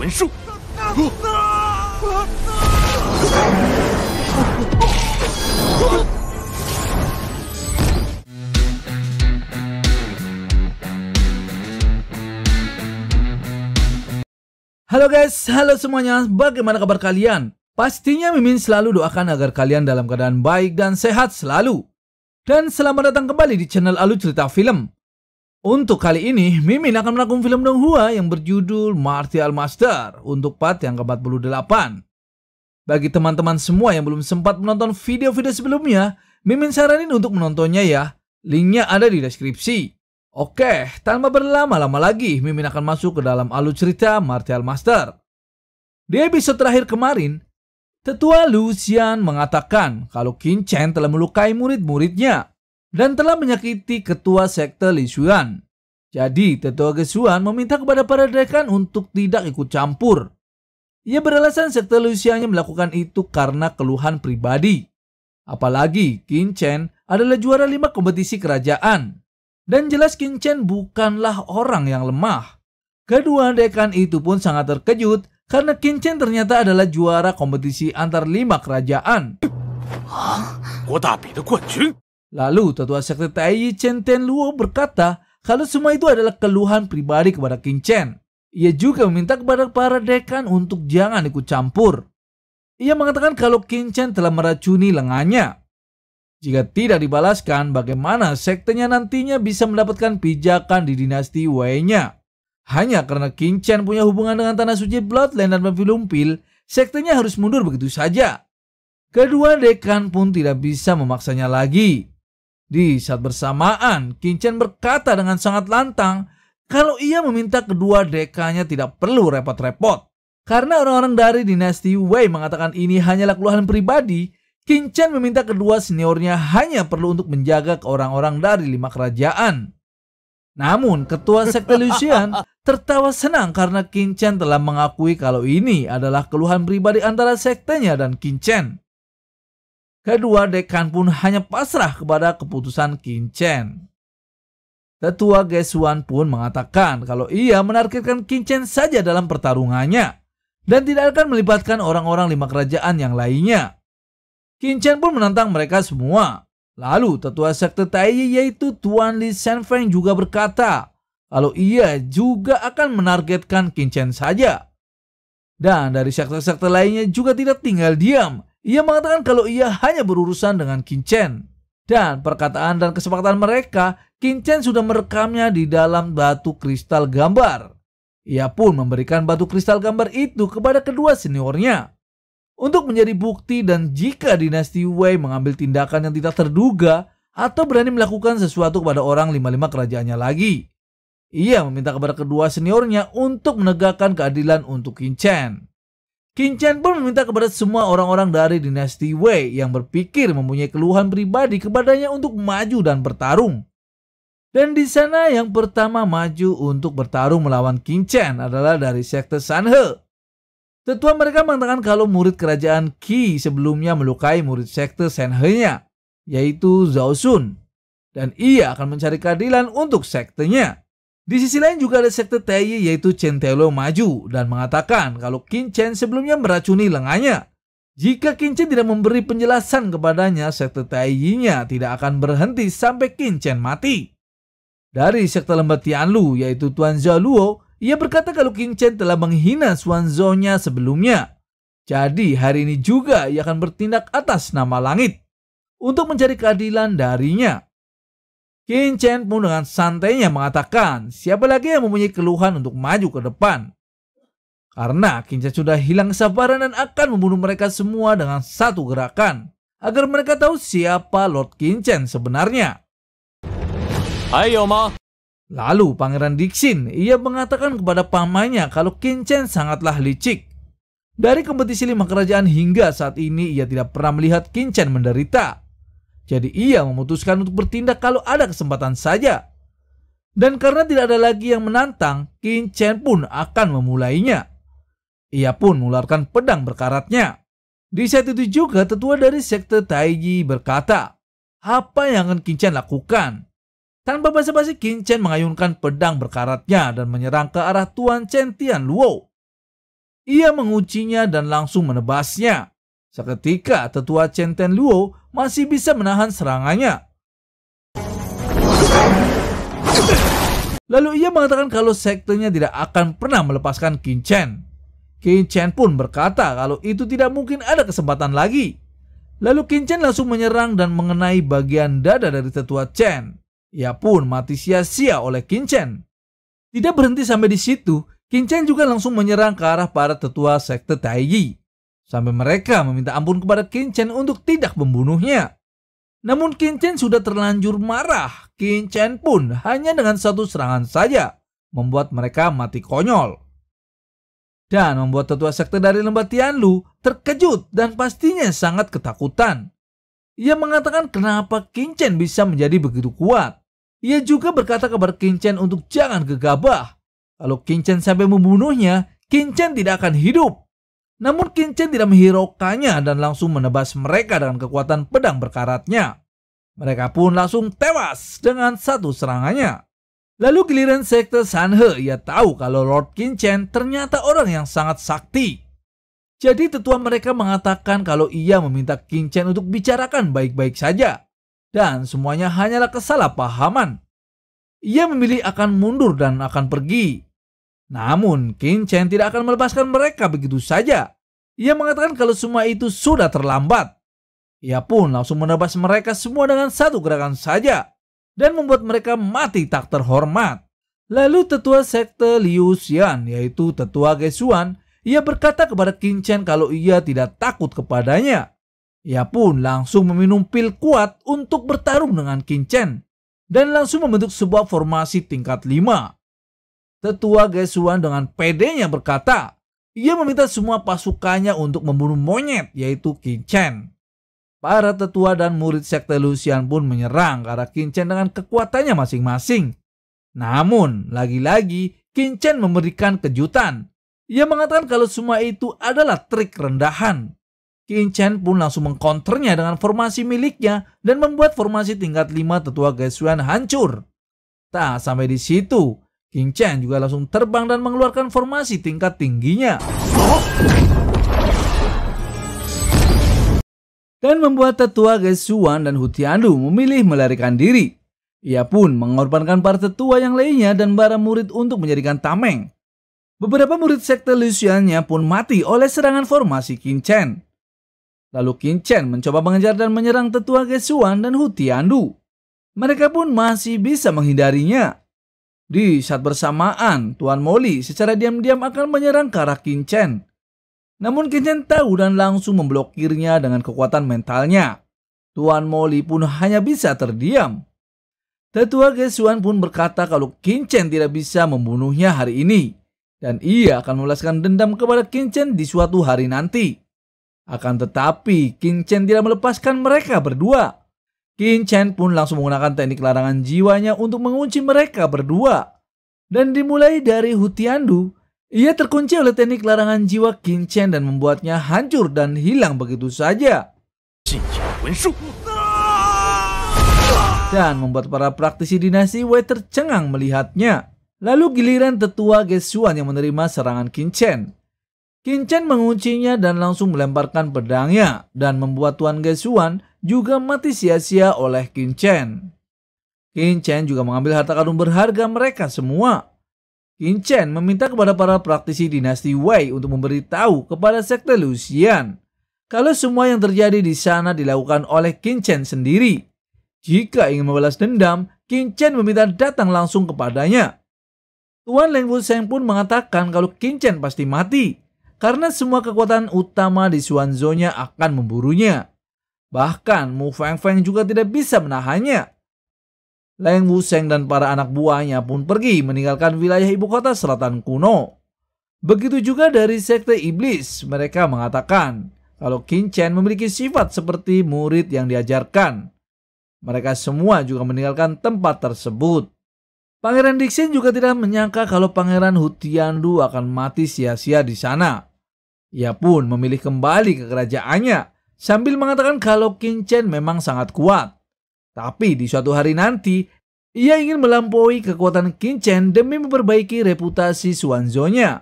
魂术。Halo guys, halo semuanya. Bagaimana kabar kalian? Pastinya Mimin selalu doakan agar kalian dalam keadaan baik dan sehat selalu. Dan selamat datang kembali di channel Alu Cerita Film. Untuk kali ini, Mimin akan melakukan film Donghua yang berjudul Martial Master untuk part yang ke-48. Bagi teman-teman semua yang belum sempat menonton video-video sebelumnya, Mimin saranin untuk menontonnya ya. Linknya ada di deskripsi. Oke, tanpa berlama-lama lagi, Mimin akan masuk ke dalam alur cerita Martial Master. Di episode terakhir kemarin, Tetua Lucian mengatakan kalau Qin Chen telah melukai murid-muridnya dan telah menyakiti ketua sekte Li Xuan. Jadi, Tetua Xuan meminta kepada para dekan untuk tidak ikut campur. Ia beralasan sekte xuan yang melakukan itu karena keluhan pribadi. Apalagi Qin Chen adalah juara lima kompetisi kerajaan. Dan jelas Qin Chen bukanlah orang yang lemah. Kedua dekan itu pun sangat terkejut karena Qin Chen ternyata adalah juara kompetisi antar lima kerajaan. Huh? Lalu tetua sekte Taiyi Chen Ten Luo berkata kalau semua itu adalah keluhan pribadi kepada King Chen. Ia juga meminta kepada para dekan untuk jangan ikut campur. Ia mengatakan kalau King Chen telah meracuni lengannya. Jika tidak dibalaskan, bagaimana sektenya nantinya bisa mendapatkan pijakan di dinasti Wei-nya? Hanya karena King Chen punya hubungan dengan tanah suci Bloodland dan sekte sektenya harus mundur begitu saja. Kedua dekan pun tidak bisa memaksanya lagi. Di saat bersamaan, Kincen berkata dengan sangat lantang kalau ia meminta kedua dekanya tidak perlu repot-repot. Karena orang-orang dari dinasti Wei mengatakan ini hanyalah keluhan pribadi, Kincen meminta kedua seniornya hanya perlu untuk menjaga ke orang-orang dari lima kerajaan. Namun, ketua sekte Lucian tertawa senang karena Kincen telah mengakui kalau ini adalah keluhan pribadi antara sektenya dan Kincen. Kedua dekan pun hanya pasrah kepada keputusan Chen. Tetua Gesuan pun mengatakan kalau ia menargetkan Chen saja dalam pertarungannya dan tidak akan melibatkan orang-orang lima kerajaan yang lainnya. Chen pun menantang mereka semua. Lalu tetua sekte Taiyi yaitu Tuan Li Shenfeng juga berkata kalau ia juga akan menargetkan Chen saja. Dan dari sekte-sekte lainnya juga tidak tinggal diam ia mengatakan kalau ia hanya berurusan dengan Kincen. Dan perkataan dan kesepakatan mereka, Kincen sudah merekamnya di dalam batu kristal gambar. Ia pun memberikan batu kristal gambar itu kepada kedua seniornya. Untuk menjadi bukti dan jika dinasti Wei mengambil tindakan yang tidak terduga atau berani melakukan sesuatu kepada orang lima-lima kerajaannya lagi. Ia meminta kepada kedua seniornya untuk menegakkan keadilan untuk Kincen. Qin Chen pun meminta kepada semua orang-orang dari dinasti Wei yang berpikir mempunyai keluhan pribadi kepadanya untuk maju dan bertarung. Dan di sana yang pertama maju untuk bertarung melawan Qin Chen adalah dari sekte Sanhe. Tetua mereka mengatakan kalau murid kerajaan Qi sebelumnya melukai murid sekte Sanhe-nya, yaitu Zhao Sun. Dan ia akan mencari keadilan untuk sektenya. Di sisi lain juga ada sekte Taiyi yaitu Chen Centelo maju dan mengatakan kalau Chen sebelumnya meracuni lengannya. Jika Chen tidak memberi penjelasan kepadanya, sekte Taiyinya tidak akan berhenti sampai Chen mati. Dari sekte lembah Tianlu yaitu Tuan Zhaluo, ia berkata kalau Chen telah menghina Xuanzou-nya sebelumnya. Jadi hari ini juga ia akan bertindak atas nama langit untuk mencari keadilan darinya. Qin Chen pun dengan santainya mengatakan siapa lagi yang mempunyai keluhan untuk maju ke depan. Karena Qin Chen sudah hilang kesabaran dan akan membunuh mereka semua dengan satu gerakan agar mereka tahu siapa Lord Qin Chen sebenarnya. Ayo ma. Lalu Pangeran Dixin, ia mengatakan kepada pamannya kalau Qin Chen sangatlah licik. Dari kompetisi lima kerajaan hingga saat ini ia tidak pernah melihat Qin Chen menderita. Jadi ia memutuskan untuk bertindak kalau ada kesempatan saja. Dan karena tidak ada lagi yang menantang, Qin Chen pun akan memulainya. Ia pun mengeluarkan pedang berkaratnya. Di saat itu juga tetua dari sekte Taiji berkata, apa yang akan Qin Chen lakukan? Tanpa basa-basi Qin Chen mengayunkan pedang berkaratnya dan menyerang ke arah Tuan Chen Tian Luo. Ia menguncinya dan langsung menebasnya. Seketika tetua Chen Ten Luo masih bisa menahan serangannya. Lalu ia mengatakan kalau sektenya tidak akan pernah melepaskan Qin Chen. Qin Chen pun berkata kalau itu tidak mungkin ada kesempatan lagi. Lalu Qin Chen langsung menyerang dan mengenai bagian dada dari tetua Chen. Ia pun mati sia-sia oleh Qin Chen. Tidak berhenti sampai di situ, Qin Chen juga langsung menyerang ke arah para tetua sekte Taiji sampai mereka meminta ampun kepada Kinchen untuk tidak membunuhnya. Namun Kinchen sudah terlanjur marah. Kinchen pun hanya dengan satu serangan saja membuat mereka mati konyol. Dan membuat tetua sekte dari lembah Tianlu terkejut dan pastinya sangat ketakutan. Ia mengatakan kenapa Kinchen bisa menjadi begitu kuat. Ia juga berkata kepada Kinchen untuk jangan gegabah. Kalau Kinchen sampai membunuhnya, Kinchen tidak akan hidup. Namun Kincen tidak menghiraukannya dan langsung menebas mereka dengan kekuatan pedang berkaratnya. Mereka pun langsung tewas dengan satu serangannya. Lalu giliran sekte Sanhe, ia tahu kalau Lord Kincen ternyata orang yang sangat sakti. Jadi tetua mereka mengatakan kalau ia meminta Kincen untuk bicarakan baik-baik saja. Dan semuanya hanyalah kesalahpahaman. Ia memilih akan mundur dan akan pergi. Namun, King Chen tidak akan melepaskan mereka begitu saja. Ia mengatakan kalau semua itu sudah terlambat. Ia pun langsung menebas mereka semua dengan satu gerakan saja dan membuat mereka mati tak terhormat. Lalu tetua sekte Liu Xian, yaitu tetua Gesuan, ia berkata kepada King Chen kalau ia tidak takut kepadanya. Ia pun langsung meminum pil kuat untuk bertarung dengan King Chen dan langsung membentuk sebuah formasi tingkat 5 Tetua Gesuan dengan pedenya berkata, ia meminta semua pasukannya untuk membunuh monyet yaitu Kinchen. Para tetua dan murid sekte Lucian pun menyerang ke arah Kinchen dengan kekuatannya masing-masing. Namun, lagi-lagi Kinchen memberikan kejutan. Ia mengatakan kalau semua itu adalah trik rendahan. Kinchen pun langsung mengkonternya dengan formasi miliknya dan membuat formasi tingkat 5 tetua Gesuan hancur. Tak sampai di situ, King Chen juga langsung terbang dan mengeluarkan formasi tingkat tingginya. Dan membuat tetua Gesuan dan Hutiandu memilih melarikan diri. Ia pun mengorbankan para tetua yang lainnya dan para murid untuk menjadikan tameng. Beberapa murid sekte Luciannya pun mati oleh serangan formasi King Chen. Lalu King Chen mencoba mengejar dan menyerang tetua Gesuan dan Hutiandu. Mereka pun masih bisa menghindarinya. Di saat bersamaan, Tuan Molly secara diam-diam akan menyerang ke arah Kinchen. Namun Kinchen tahu dan langsung memblokirnya dengan kekuatan mentalnya. Tuan Molly pun hanya bisa terdiam. Tetua Gesuan pun berkata kalau Kinchen tidak bisa membunuhnya hari ini. Dan ia akan melaskan dendam kepada Kinchen di suatu hari nanti. Akan tetapi, Kinchen tidak melepaskan mereka berdua. Qin Chen pun langsung menggunakan teknik larangan jiwanya untuk mengunci mereka berdua. Dan dimulai dari Hutiandu, ia terkunci oleh teknik larangan jiwa Qin Chen dan membuatnya hancur dan hilang begitu saja. Dan membuat para praktisi dinasti Wei tercengang melihatnya. Lalu giliran tetua Gesuan yang menerima serangan Qin Chen. Qin Chen menguncinya dan langsung melemparkan pedangnya dan membuat Tuan Gesuan juga mati sia-sia oleh Qin Chen. Qin Chen juga mengambil harta karun berharga mereka semua. Qin Chen meminta kepada para praktisi dinasti Wei untuk memberitahu kepada sekte Lucian kalau semua yang terjadi di sana dilakukan oleh Qin Chen sendiri. Jika ingin membalas dendam, Qin Chen meminta datang langsung kepadanya. Tuan Leng Seng pun mengatakan kalau Qin Chen pasti mati karena semua kekuatan utama di Suanzonya akan memburunya. Bahkan Mu Feng Feng juga tidak bisa menahannya. Leng Sheng dan para anak buahnya pun pergi meninggalkan wilayah ibu kota selatan kuno. Begitu juga dari sekte iblis, mereka mengatakan kalau Qin Chen memiliki sifat seperti murid yang diajarkan. Mereka semua juga meninggalkan tempat tersebut. Pangeran Dixin juga tidak menyangka kalau Pangeran Hutiandu akan mati sia-sia di sana. Ia pun memilih kembali ke kerajaannya sambil mengatakan kalau King Chen memang sangat kuat. Tapi di suatu hari nanti, ia ingin melampaui kekuatan King Chen demi memperbaiki reputasi Suanzonya.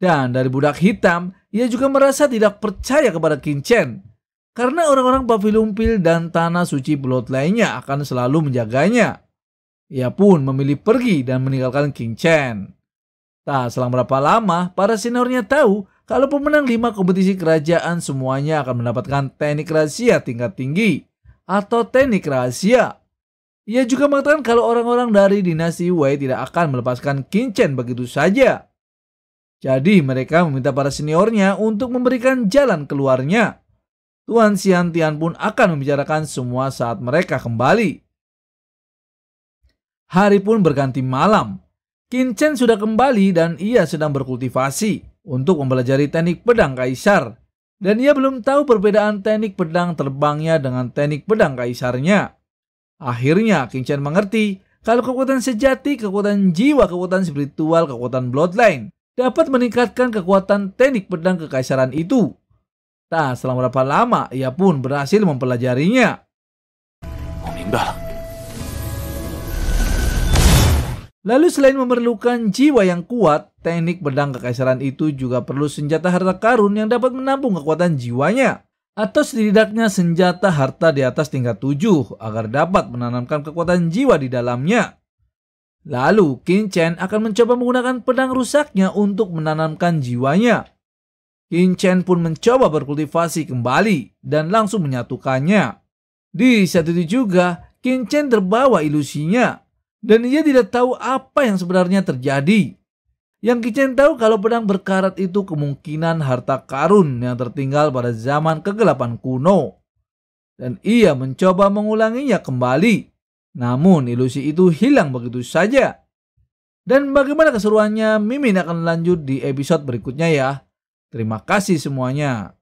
Dan dari budak hitam, ia juga merasa tidak percaya kepada King Chen. Karena orang-orang Pavilumpil dan tanah suci Blood lainnya akan selalu menjaganya. Ia pun memilih pergi dan meninggalkan King Chen. Tak selang berapa lama, para seniornya tahu kalau pemenang 5 kompetisi kerajaan semuanya akan mendapatkan teknik rahasia tingkat tinggi atau teknik rahasia. Ia juga mengatakan kalau orang-orang dari dinasti Wei tidak akan melepaskan Kincen begitu saja. Jadi mereka meminta para seniornya untuk memberikan jalan keluarnya. Tuan Xian Tian pun akan membicarakan semua saat mereka kembali. Hari pun berganti malam. Kincen sudah kembali dan ia sedang berkultivasi untuk mempelajari teknik pedang kaisar, dan ia belum tahu perbedaan teknik pedang terbangnya dengan teknik pedang kaisarnya. Akhirnya, King Chen mengerti kalau kekuatan sejati, kekuatan jiwa, kekuatan spiritual, kekuatan bloodline dapat meningkatkan kekuatan teknik pedang kekaisaran itu. Tak selama berapa lama ia pun berhasil mempelajarinya. Oh, Lalu selain memerlukan jiwa yang kuat, teknik pedang kekaisaran itu juga perlu senjata harta karun yang dapat menampung kekuatan jiwanya. Atau setidaknya senjata harta di atas tingkat 7 agar dapat menanamkan kekuatan jiwa di dalamnya. Lalu, Qin Chen akan mencoba menggunakan pedang rusaknya untuk menanamkan jiwanya. Qin Chen pun mencoba berkultivasi kembali dan langsung menyatukannya. Di saat itu juga, Qin Chen terbawa ilusinya dan ia tidak tahu apa yang sebenarnya terjadi. Yang Kicen tahu kalau pedang berkarat itu kemungkinan harta karun yang tertinggal pada zaman kegelapan kuno. Dan ia mencoba mengulanginya kembali. Namun ilusi itu hilang begitu saja. Dan bagaimana keseruannya Mimin akan lanjut di episode berikutnya ya. Terima kasih semuanya.